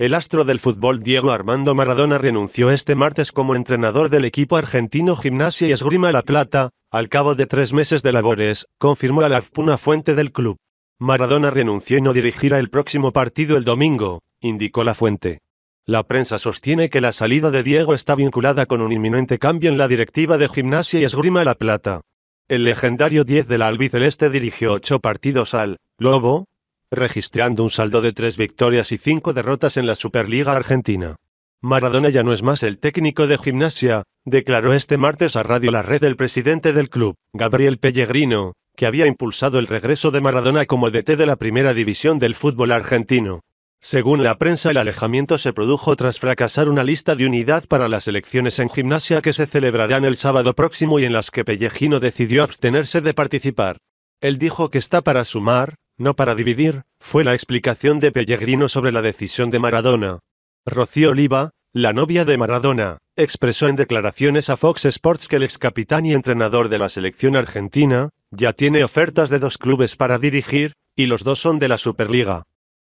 El astro del fútbol Diego Armando Maradona renunció este martes como entrenador del equipo argentino Gimnasia y Esgrima La Plata, al cabo de tres meses de labores, confirmó a la una fuente del club. Maradona renunció y no dirigirá el próximo partido el domingo, indicó la fuente. La prensa sostiene que la salida de Diego está vinculada con un inminente cambio en la directiva de Gimnasia y Esgrima La Plata. El legendario 10 de la albiceleste dirigió ocho partidos al Lobo, registrando un saldo de tres victorias y cinco derrotas en la Superliga Argentina. Maradona ya no es más el técnico de gimnasia, declaró este martes a Radio La Red el presidente del club, Gabriel Pellegrino, que había impulsado el regreso de Maradona como DT de la primera división del fútbol argentino. Según la prensa, el alejamiento se produjo tras fracasar una lista de unidad para las elecciones en gimnasia que se celebrarán el sábado próximo y en las que Pellegrino decidió abstenerse de participar. Él dijo que está para sumar, no para dividir, fue la explicación de Pellegrino sobre la decisión de Maradona. Rocío Oliva, la novia de Maradona, expresó en declaraciones a Fox Sports que el ex capitán y entrenador de la selección argentina, ya tiene ofertas de dos clubes para dirigir, y los dos son de la Superliga.